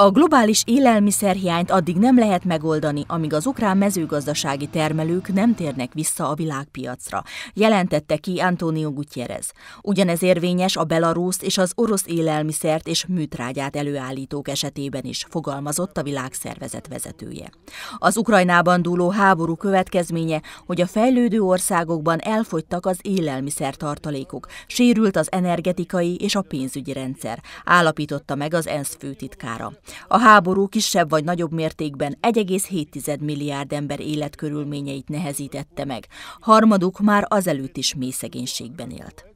A globális élelmiszerhiányt addig nem lehet megoldani, amíg az ukrán mezőgazdasági termelők nem térnek vissza a világpiacra, jelentette ki Antonio Gutierrez. Ugyanez érvényes a belaruszt és az orosz élelmiszert és műtrágyát előállítók esetében is, fogalmazott a világszervezet vezetője. Az Ukrajnában dúló háború következménye, hogy a fejlődő országokban elfogytak az élelmiszertartalékok, sérült az energetikai és a pénzügyi rendszer, állapította meg az ENSZ főtitkára. A háború kisebb vagy nagyobb mértékben 1,7 milliárd ember életkörülményeit nehezítette meg. Harmaduk már azelőtt is mély szegénységben élt.